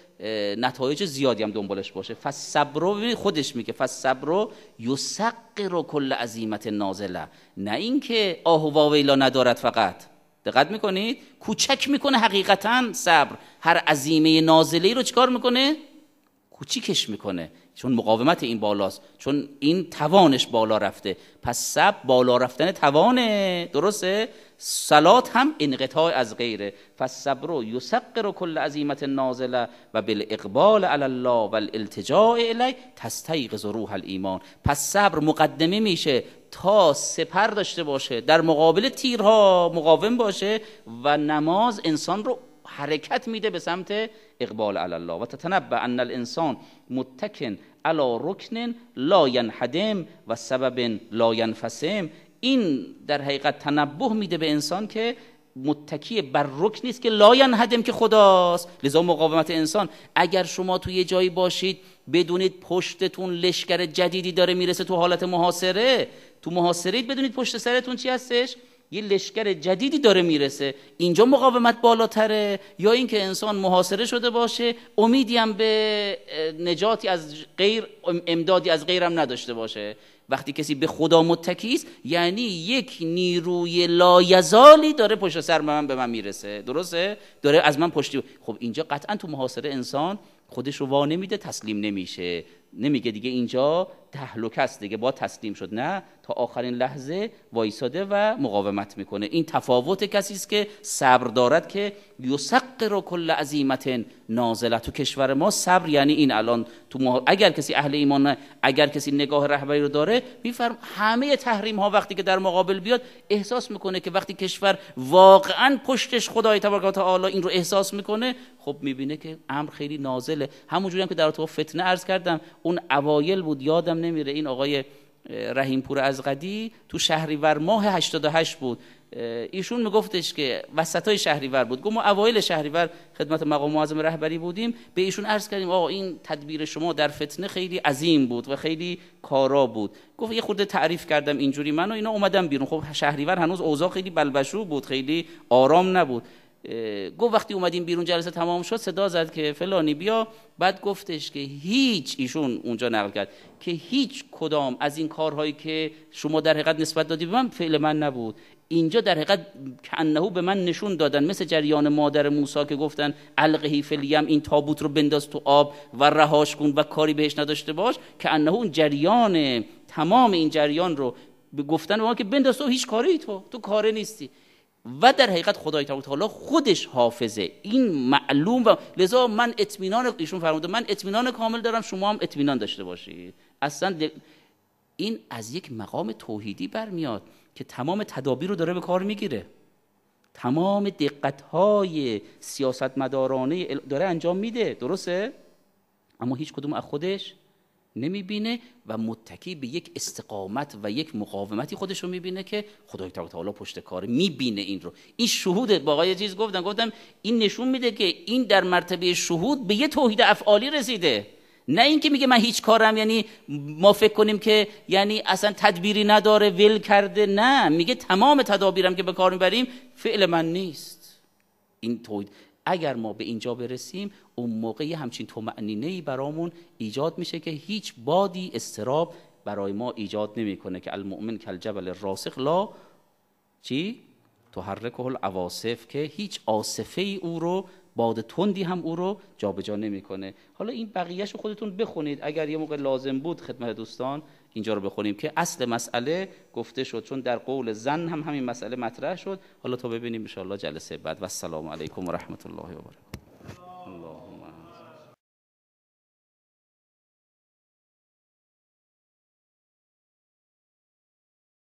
نتایج زیادی هم دنبالش باشه پس صبر خودش میگه پس صبر یسقر کل عزیمت نازله نه اینکه آه و ویلا ندارد فقط دقت میکنید کوچک میکنه حقیقتا صبر هر عظیمه نازلی رو چکار میکنه کوچیکش میکنه چون مقاومت این بالاست چون این توانش بالا رفته پس صبر بالا رفتن توانه درسته سلات هم انقطاع از غیره پس صبر و یسقر کل عظیمت نازله و بالاقبال علی الله و الالتجاء الی روح الایمان پس صبر مقدمه میشه تا سپر داشته باشه در مقابل تیرها مقاوم باشه و نماز انسان رو حرکت میده به سمت اقبال علی الله و تتنبع ان الانسان متکن علی رکن لا ینحدم و سبب لا ینفسم این در حقیقت تنبه میده به انسان که متکی بر رک نیست که لاین هدم که خداست لذا مقاومت انسان اگر شما توی یه جایی باشید بدونید پشتتون لشکر جدیدی داره میرسه تو حالت محاصره تو محاصره بدونید پشت سرتون چی هستش یه لشکر جدیدی داره میرسه اینجا مقاومت بالاتره یا اینکه انسان محاصره شده باشه امیدی هم به نجاتی از غیر امدادی از غیرم نداشته باشه وقتی کسی به خدا متکی است یعنی یک نیروی لایزالی داره پشت سر من به من میرسه درسته داره از من پشتی خب اینجا قطعا تو محاصره انسان خودش رو وا نمیده تسلیم نمیشه نمیگه دیگه اینجا تهلوک است دیگه با تسلیم شد نه تا آخرین لحظه وایساده و مقاومت میکنه این تفاوت کسی است که صبر دارد که رو کل عزیمت نازله تو کشور ما صبر یعنی این الان تو اگر کسی اهل ایمان اگر کسی نگاه رهبری رو داره میفرم همه تحریم ها وقتی که در مقابل بیاد احساس میکنه که وقتی کشور واقعا پشتش خدای تبارک و تعالی این رو احساس میکنه خب میبینه که امر خیلی نازله همونجوری هم که در تو فتنه عرض کردم اون اوایل بود یادم نمیره این آقای پور از قدی تو شهریور ماه 88 بود ایشون میگفتش که وسطای شهریور بود گفت ما اوایل شهریور خدمت مقام معظم رهبری بودیم به ایشون عرض کردیم آقا این تدبیر شما در فتنه خیلی عظیم بود و خیلی کارا بود گفت یه خورده تعریف کردم اینجوری من و اینا اومدم بیرون خب شهریور هنوز اوضاع خیلی بلبشو بود خیلی آرام نبود گو وقتی اومدیم بیرون جلسه تمام شد صدا زد که فلانی بیا بعد گفتش که هیچ ایشون اونجا نقل کرد که هیچ کدام از این کارهایی که شما در حقیقت نسبت دادی به من فعل من نبود اینجا در حقیقت کنهو به من نشون دادن مثل جریان مادر موسی که گفتن القهی فلیم این تابوت رو بنداز تو آب و رهاش کن و کاری بهش نداشته باش که انه اون جریان تمام این جریان رو گفتن به ما که بنداز تو هیچ کاری تو تو کاره نیستی و در حقیقت خدای تعالی خودش حافظه این معلوم و لذا من اطمینان ایشون فرموده من اطمینان کامل دارم شما هم اطمینان داشته باشید اصلا این از یک مقام توحیدی برمیاد که تمام تدابیر رو داره به کار میگیره تمام سیاست مدارانه داره انجام میده درسته اما هیچ کدوم از خودش نمیبینه و متکی به یک استقامت و یک مقاومتی خودش رو میبینه که خدای تعالی پشت کار میبینه این رو این شهود با آقای چیز گفتم گفتم این نشون میده که این در مرتبه شهود به یه توحید افعالی رسیده نه اینکه میگه من هیچ کارم یعنی ما فکر کنیم که یعنی اصلا تدبیری نداره ول کرده نه میگه تمام تدابیرم که به کار میبریم فعل من نیست این توحید اگر ما به اینجا برسیم اون موقع یه همچین ای برامون ایجاد میشه که هیچ بادی استراب برای ما ایجاد نمیکنه که المؤمن جبل راسخ لا چی تحرکه العواصف که هیچ عاصفه ای او رو باد تندی هم او رو جابجا نمیکنه حالا این بقیهش رو خودتون بخونید اگر یه موقع لازم بود خدمت دوستان اینجا رو بخونیم که اصل مسئله گفته شد چون در قول زن هم همین مسئله مطرح شد حالا تا ببینیم ان جلسه بعد و السلام علیکم و رحمت الله و برکاته